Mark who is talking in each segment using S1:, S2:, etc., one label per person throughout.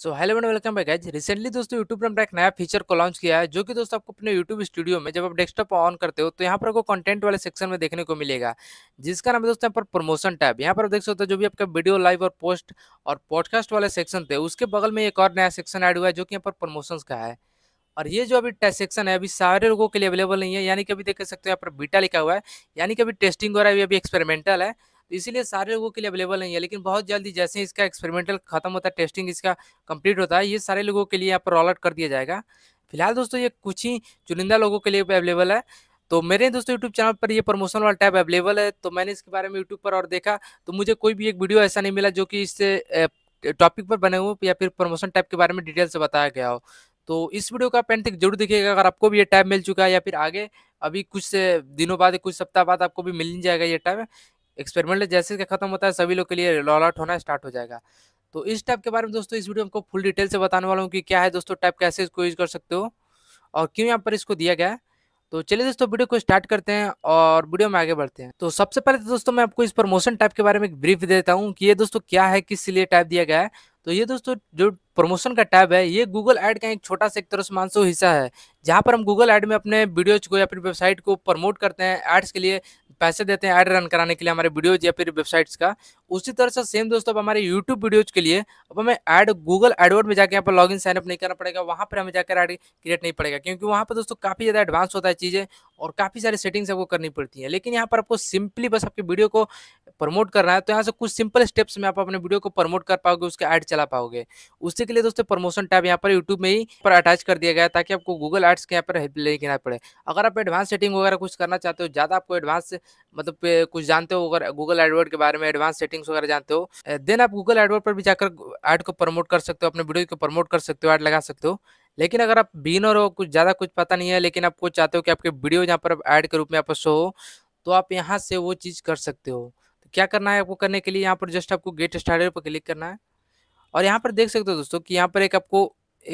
S1: so hello and welcome back guys recently दोस्तों YouTube ने अपना एक नया फीचर को लॉन्च किया है जो कि दोस्तों आपको अपने यूट्यूब स्टूडियो में जब आप डेस्कटॉप ऑन करते हो तो यहाँ पर आपको कंटेंट वाले सेक्शन में देखने को मिलेगा जिसका नाम है दोस्तों यहाँ पर प्रमोशन टैब यहाँ पर आप देख सकते हो जो भी आपका वीडियो लाइव और पोस्ट और पॉडकास्ट वाले सेक्शन थे उसके बगल में एक और नया सेक्शन ऐड हुआ है जो कि यहाँ पर प्रमोशन का है और ये जो अभी टेस्ट सेक्शन है अभी सारे लोगों के लिए अवेलेबल नहीं है यानी कि अभी देख सकते हो यहाँ पर बीटा लिखा हुआ है यानी कि अभी टेस्टिंग वगैरह अभी अभी एक्सपेरिमेंटल है तो इसीलिए सारे लोगों के लिए अवेलेबल नहीं है लेकिन बहुत जल्दी जैसे ही इसका एक्सपेरिमेंटल खत्म होता है टेस्टिंग इसका कंप्लीट होता है ये सारे लोगों के लिए यहाँ पर अलर्ट कर दिया जाएगा फिलहाल दोस्तों ये कुछ ही चुनिंदा लोगों के लिए अवेलेबल है तो मेरे दोस्तों यूट्यूब चैनल पर ये प्रमोशन वाला टैब अवेलेबल है तो मैंने इसके बारे में यूट्यूब पर और देखा तो मुझे कोई भी एक वीडियो ऐसा नहीं मिला जो कि इससे टॉपिक पर बने हो या फिर प्रमोशन टैब के बारे में डिटेल से बताया गया हो तो इस वीडियो का पेंट जरूर देखिएगा अगर आपको भी ये टैब मिल चुका है या फिर आगे अभी कुछ दिनों बाद कुछ सप्ताह बाद आपको भी मिल जाएगा ये टैब एक्सपेरिमेंट जैसे खत्म होता है सभी लोग के लिए लॉल आउट होना स्टार्ट हो जाएगा तो इस टाइप के बारे में दोस्तों इस वीडियो में आपको फुल डिटेल से बताने वाला हूँ कि क्या है दोस्तों टाइप कैसे इसको यूज कर सकते हो और क्यों यहाँ पर इसको दिया गया है तो चलिए दोस्तों वीडियो को स्टार्ट करते हैं और वीडियो में आगे बढ़ते हैं तो सबसे पहले तो दोस्तों मैं आपको इस प्रमोशन टाइप के बारे में एक ब्रीफ देता हूँ कि ये दोस्तों क्या है किस लिए टाइप दिया गया है तो ये दोस्तों जो प्रमोशन का टैब है ये गूगल ऐड का एक छोटा सा एक तरह से मानसो हिस्सा है जहाँ पर हम गूगल ऐड में अपने वीडियोज को या फिर वेबसाइट को प्रमोट करते हैं एड्स के लिए पैसे देते हैं एड रन कराने के लिए हमारे वीडियोज या फिर वेबसाइट्स का उसी तरह से सेम दोस्तों अब हमारे यूट्यूब वीडियोज के लिए अब हमें एड गूगल एडवर्ड में जाकर यहाँ पर लॉग इन साइनअप नहीं करना पड़ेगा वहाँ पर हमें जाकर एड क्रिएट नहीं पड़ेगा क्योंकि वहाँ पर दोस्तों काफ़ी ज़्यादा एडवांस होता है चीज़ें और काफ़ी सारी सेटिंग्स आपको करनी पड़ती हैं लेकिन यहाँ पर आपको सिंपली बस आपके वीडियो को प्रमोट करना है तो यहाँ से कुछ सिंपल स्टेप्स में आप अपने वीडियो को प्रमोट कर पाओगे उसके ऐड चला पाओगे उसी के लिए दोस्तों प्रमोशन टैब यहाँ पर यूट्यूब में ही पर अटैच कर दिया गया ताकि आपको गूगल एड्स के यहाँ पर हेल्प लेना पड़े अगर आप एडवांस सेटिंग वगैरह कुछ करना चाहते हो ज़्यादा आपको एडवांस मतलब कुछ जानते हो अगर गूगल एडवर्ड के बारे में एडवांस सेटिंग्स वगैरह जानते हो देन आप गूगल एडवर्ड पर भी जाकर ऐड को प्रमोट कर सकते हो अपने वीडियो को प्रमोट कर सकते हो ऐड लगा सकते हो लेकिन अगर आप बिनर हो कुछ ज़्यादा कुछ पता नहीं है लेकिन आपको चाहते हो कि आपके वीडियो यहाँ पर ऐड के रूप में आप शो हो तो आप यहाँ से वो चीज़ कर सकते हो तो क्या करना है आपको करने के लिए यहाँ पर जस्ट आपको गेट स्टार्टर पर क्लिक करना है और यहाँ पर देख सकते हो दोस्तों कि यहाँ पर एक आपको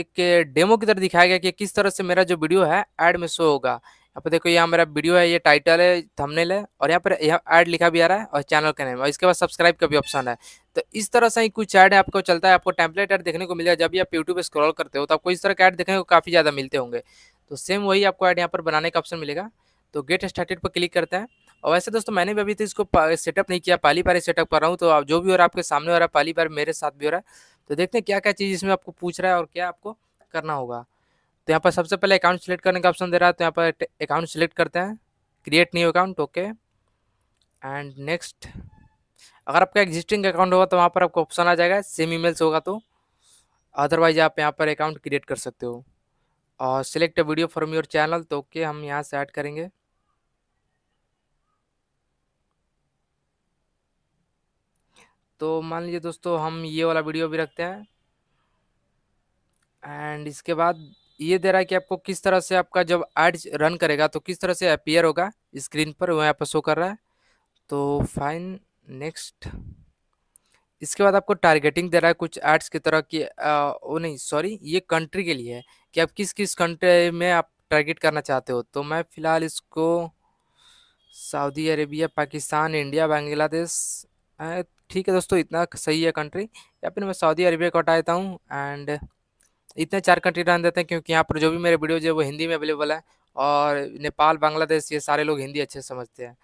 S1: एक डेमो की तरह दिखाया गया कि किस तरह से मेरा जो वीडियो है ऐड में शो होगा यहाँ पर देखो यहाँ मेरा वीडियो है ये टाइटल है थंबनेल है और यहाँ पर यहाँ ऐड लिखा भी आ रहा है और चैनल का नेम और इसके बाद सब्सक्राइब का भी ऑप्शन है तो इस तरह से ही कुछ ऐड आपको चलता है आपको टेम्पलेट ऐड देखने को मिलेगा जब भी आप यूट्यूब पर स्क्रॉल करते हो तो आपको इस तरह के ऐड देखने को काफ़ी ज़्यादा मिलते होंगे तो सेम वही आपको ऐड यहाँ पर बनाने का ऑप्शन मिलेगा तो गेट स्टार्टेड पर क्लिक करते हैं और वैसे दोस्तों मैंने भी अभी तो इसको सेटअप नहीं किया पहली बार सेटअप कर रहा हूँ तो आप जो भी हो रहा है आपके सामने हो रहा है पहली बार मेरे साथ भी हो रहा है तो देखते हैं क्या क्या चीज़ इसमें आपको पूछ रहा है और क्या आपको करना होगा तो यहाँ पर सबसे पहले अकाउंट सेलेक्ट करने का ऑप्शन दे रहा है तो यहाँ पर अकाउंट सेलेक्ट करते हैं create new account okay and next अगर आपका एग्जिस्टिंग अकाउंट होगा तो वहाँ पर आपको ऑप्शन आ जाएगा सेम ईमेल्स होगा तो अदरवाइज आप यहाँ पर अकाउंट क्रिएट कर सकते हो और select video from your channel तो ओके हम यहाँ से ऐड करेंगे तो मान लीजिए दोस्तों हम ये वाला वीडियो भी रखते हैं एंड इसके बाद ये दे रहा है कि आपको किस तरह से आपका जब एड रन करेगा तो किस तरह से अपियर होगा स्क्रीन पर वो यहाँ पर शो कर रहा है तो फाइन नेक्स्ट इसके बाद आपको टारगेटिंग दे रहा है कुछ एड्स की तरह की ओ नहीं सॉरी ये कंट्री के लिए है कि आप किस किस कंट्री में आप टारगेट करना चाहते हो तो मैं फ़िलहाल इसको Saudi Arabia Pakistan India Bangladesh ठीक है दोस्तों इतना सही है कंट्री या फिर मैं सऊदी अरेबिया को हटा देता हूँ एंड इतने चार कंट्री डाल देते हैं क्योंकि यहाँ पर जो भी मेरे वीडियोज है वो हिंदी में अवेलेबल है और नेपाल बांग्लादेश ये सारे लोग हिंदी अच्छे समझते हैं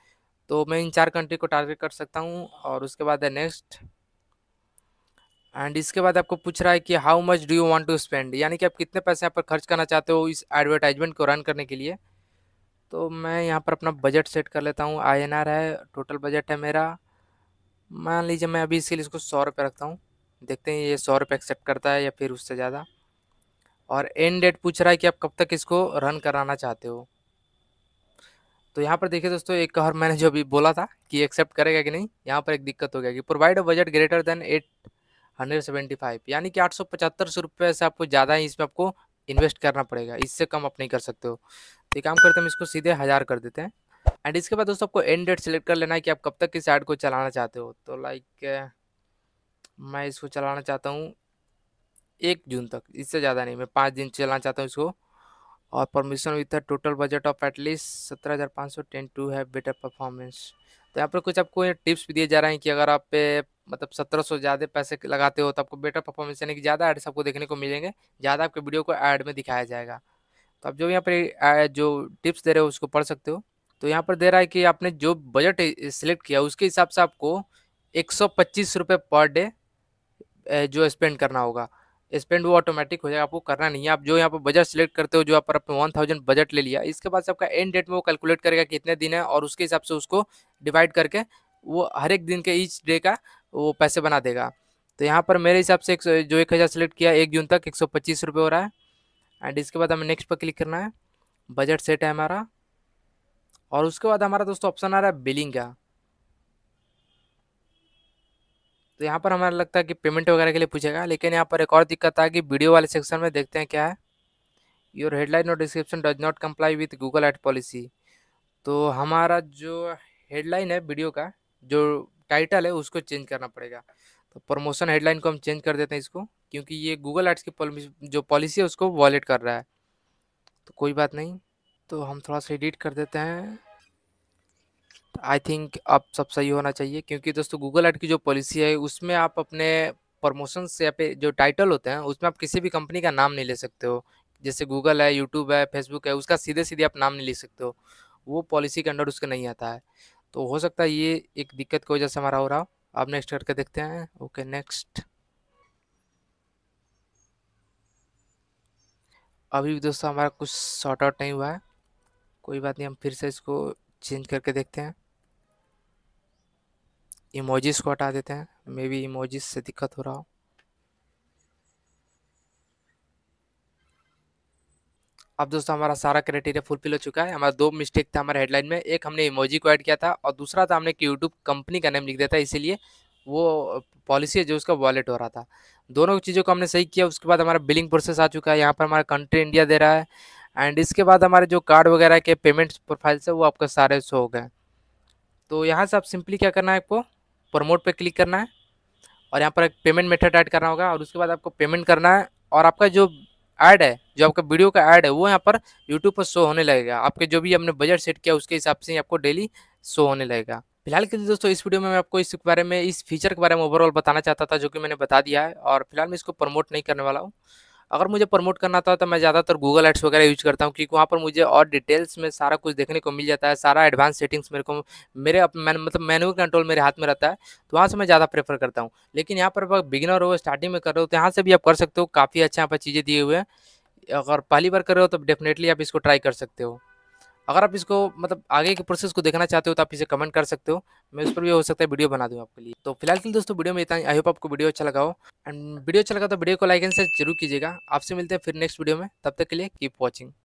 S1: तो मैं इन चार कंट्री को टारगेट कर सकता हूँ और उसके बाद है नेक्स्ट एंड इसके बाद आपको पूछ रहा है कि how much do you want to spend यानी कि आप कितने पैसे यहाँ पर खर्च करना चाहते हो इस एडवर्टाइजमेंट को रन करने के लिए तो मैं यहाँ पर अपना बजट सेट कर लेता हूँ आई है टोटल बजट है मेरा मान लीजिए मैं अभी इसके लिए इसको सौ रुपये रखता हूँ देखते हैं ये सौ रुपये एक्सेप्ट करता है या फिर उससे ज़्यादा और एंड डेट पूछ रहा है कि आप कब तक इसको रन कराना चाहते हो तो यहाँ पर देखिए दोस्तों एक और मैंने जो अभी बोला था कि एक्सेप्ट करेगा कि नहीं यहाँ पर एक दिक्कत हो गया कि provide a budget greater than eight hundred seventy five यानी कि आठ सौ पचहत्तर सौ रुपये से आपको ज़्यादा ही इसमें आपको इन्वेस्ट करना पड़ेगा इससे कम आप नहीं कर सकते हो तो काम करते हम इसको सीधे हज़ार कर देते हैं एंड इसके बाद दोस्तों आपको एंड डेट सेलेक्ट कर लेना है कि आप कब तक इस ऐड को चलाना चाहते हो तो लाइक मैं इसको चलाना चाहता हूँ एक जून तक इससे ज़्यादा नहीं मैं पाँच दिन चलाना चाहता हूँ इसको और permission with total budget of at least सत्रह हज़ार पाँच सौ टेन टू है बेटर परफॉर्मेंस तो यहाँ पर कुछ आपको टिप्स भी दिए जा रहे हैं कि अगर आप पे मतलब सत्रह सौ ज़्यादा पैसे लगाते हो तो आपको बेटर परफॉर्मेंस यानी कि ज़्यादा एड्स आपको देखने को मिलेंगे ज़्यादा आपके वीडियो को ऐड में दिखाया जाएगा तो आप जो यहाँ पर जो टिप्स दे रहे हो उसको पढ़ सकते हो तो यहाँ पर दे रहा है कि आपने जो बजट सिलेक्ट किया उसके हिसाब से आपको एक सौ पच्चीस रुपये पर डे जो स्पेंड करना होगा स्पेंड वो ऑटोमेटिक हो जाएगा आपको करना नहीं है आप जो यहाँ पर बजट सेलेक्ट करते हो जो यहाँ पर आपने वन थाउजेंड बजट ले लिया इसके बाद से आपका एंड डेट में वो कैलकुलेट करेगा कितने दिन है और उसके हिसाब से उसको डिवाइड करके वो हर एक दिन के ईच डे का वो पैसे बना देगा तो यहाँ पर मेरे हिसाब से एक जो एक हज़ार सेलेक्ट किया एक जून तक एक सौ पच्चीस रुपये हो रहा है एंड इसके बाद हमें नेक्स्ट पर क्लिक करना है बजट सेट है हमारा और उसके बाद हमारा दोस्तों ऑप्शन आ रहा है बिलिंग का तो यहाँ पर हमारा लगता है कि पेमेंट वगैरह के लिए पूछेगा लेकिन यहाँ पर एक और दिक्कत आ गई वीडियो वाले सेक्शन में देखते हैं क्या है योर हेडलाइन और description does not comply with Google ad policy तो हमारा जो हेडलाइन है वीडियो का जो टाइटल है उसको चेंज करना पड़ेगा तो प्रमोशन हेडलाइन को हम चेंज कर देते हैं इसको क्योंकि ये गूगल एड्स की जो पॉलिसी है उसको वॉलेट कर रहा है तो कोई बात नहीं तो हम थोड़ा सा एडिट कर देते हैं आई थिंक आप सब सही होना चाहिए क्योंकि दोस्तों गूगल एड की जो पॉलिसी है उसमें आप अपने प्रमोशन से या पे जो टाइटल होते हैं उसमें आप किसी भी कंपनी का नाम नहीं ले सकते हो जैसे गूगल है यूट्यूब है फेसबुक है उसका सीधे सीधे आप नाम नहीं ले सकते हो वो पॉलिसी के अंडर उसका नहीं आता है तो हो सकता है ये एक दिक्कत की वजह से हमारा हो रहा हो आप नेक्स्ट करके देखते हैं ओके नेक्स्ट अभी भी दोस्तों हमारा कुछ शॉर्ट आउट नहीं हुआ है कोई बात नहीं हम फिर से इसको चेंज करके देखते हैं इमोजिस को हटा देते हैं मे बी इमोजिस से दिक्कत हो रहा हो अब दोस्तों हमारा सारा क्राइटेरिया फुलफिल हो चुका है हमारा दो मिस्टेक था हमारे हेडलाइन में एक हमने इमोजी को ऐड किया था और दूसरा था हमने यूट्यूब कंपनी का नेम लिख दिया था इसीलिए वो पॉलिसी है जो उसका वॉलेट हो रहा था दोनों चीज़ों को हमने सही किया उसके बाद हमारा बिलिंग प्रोसेस आ चुका है यहाँ पर हमारा कंट्री इंडिया दे रहा है एंड इसके बाद हमारे जो कार्ड वगैरह के पेमेंट प्रोफाइल्स है वो आपके सारे शो हो गए तो यहाँ से आप सिंपली क्या करना है आपको प्रमोट पे क्लिक करना है और यहाँ पर एक पेमेंट मेथड ऐड करना होगा और उसके बाद आपको पेमेंट करना है और आपका जो ऐड है जो आपका वीडियो का ऐड है वो यहाँ पर यूट्यूब पर शो होने लगेगा आपके जो भी हमने बजट सेट किया उसके हिसाब से आपको डेली शो होने लगेगा फिलहाल के लिए दोस्तों इस वीडियो में मैं आपको इस बारे में इस फीचर के बारे में ओवरऑल बताना चाहता था जो कि मैंने बता दिया है और फिलहाल मैं इसको प्रमोट नहीं करने वाला हूँ अगर मुझे प्रमोट करना था तो मैं ज़्यादातर गूगल एड्स वगैरह यूज करता हूँ क्योंकि वहाँ पर मुझे और डिटेल्स में सारा कुछ देखने को मिल जाता है सारा एडवांस सेटिंग्स मेरे को मेरे मैं, मतलब मैनुअल कंट्रोल मेरे हाथ में रहता है तो वहाँ से मैं ज़्यादा प्रेफर करता हूँ लेकिन यहाँ पर अगर बिगिनर हो स्टार्टिंग में कर रहे हो तो यहाँ से भी आप कर सकते हो काफ़ी अच्छा यहाँ पर चीज़ें दिए हुए हैं अगर पहली बार कर रहे हो तो डेफिनेटली आप इसको ट्राई कर सकते हो अगर आप इसको मतलब आगे के प्रोसेस को देखना चाहते हो तो आप इसे कमेंट कर सकते हो मैं उस पर भी हो सकता है वीडियो बना दूँ आपके लिए तो फिलहाल के लिए दोस्तों वीडियो में इतना आई होप आपको वीडियो अच्छा लगा हो एंड वीडियो अच्छा लगा तो वीडियो को लाइक एंड शेयर जरूर कीजिएगा आपसे मिलते हैं फिर नेक्स्ट वीडियो में तब तक के लिए कीप वॉचिंग